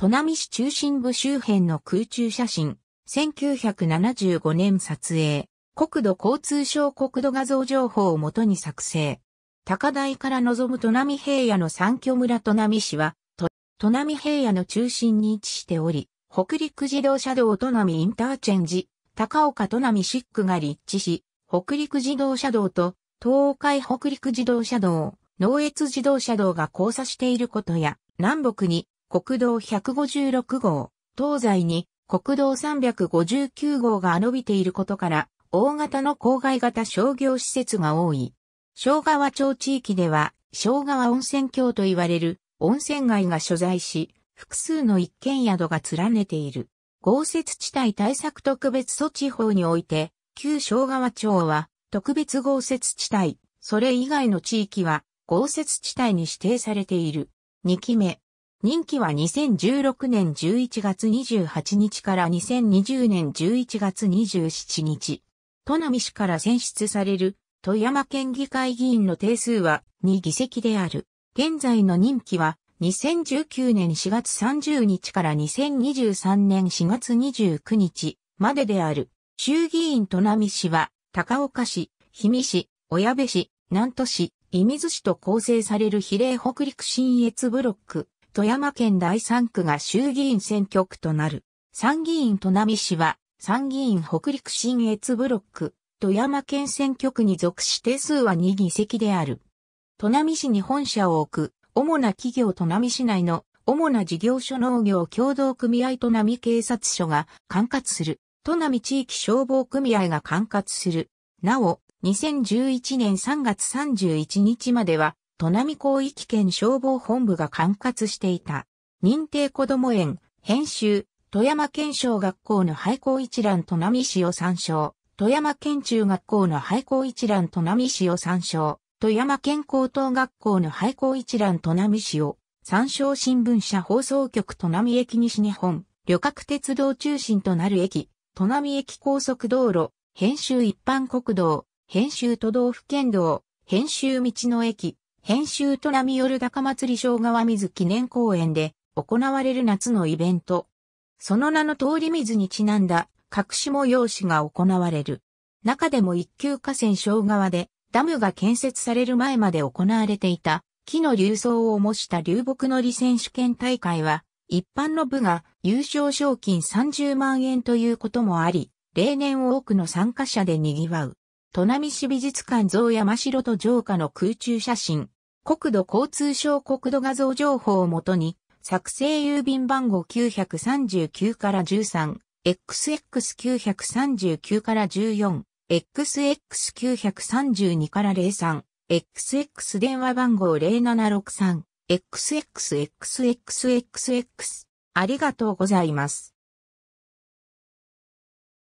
砺波市中心部周辺の空中写真、1975年撮影、国土交通省国土画像情報をもとに作成。高台から望む砺波平野の三居村砺波市は、砺波平野の中心に位置しており、北陸自動車道砺波インターチェンジ、高岡砺波シックが立地し、北陸自動車道と東海北陸自動車道、農越自動車道が交差していることや、南北に国道156号、東西に国道359号が伸びていることから、大型の郊外型商業施設が多い。小川町地域では、小川温泉郷と言われる温泉街が所在し、複数の一軒宿が連ねている。豪雪地帯対策特別措置法において、旧小川町は特別豪雪地帯、それ以外の地域は豪雪地帯に指定されている。2期目、任期は2016年11月28日から2020年11月27日。都並市から選出される富山県議会議員の定数は2議席である。現在の任期は2019年4月30日から2023年4月29日までである。衆議院都並市は高岡市、氷見市、小矢部市、南都市、伊水市と構成される比例北陸新越ブロック。富山県第3区が衆議院選挙区となる。参議院砺波市は、参議院北陸新越ブロック、富山県選挙区に属し定数は2議席である。砺波市に本社を置く、主な企業砺波市内の主な事業所農業協同組合砺波警察署が管轄する。砺波地域消防組合が管轄する。なお、2011年3月31日までは、砺波広域県消防本部が管轄していた、認定こども園、編集、富山県小学校の廃校一覧砺波市を参照、富山県中学校の廃校一覧砺波市を参照、富山県高等学校の廃校一覧砺波市を参照新聞社放送局砺波駅西日本、旅客鉄道中心となる駅、砺波駅高速道路、編集一般国道、編集都道府県道、編集道の駅、編集とよる高祭り小川水記念公園で行われる夏のイベント。その名の通り水にちなんだ隠し模様紙が行われる。中でも一級河川小川でダムが建設される前まで行われていた木の流層を模した流木のり選手権大会は一般の部が優勝賞金30万円ということもあり、例年多くの参加者で賑わう。砺波市美術館像山城と城下の空中写真、国土交通省国土画像情報をもとに、作成郵便番号939から13、XX939 から14、XX932 から03、XX 電話番号0763、XXXXXX。ありがとうございます。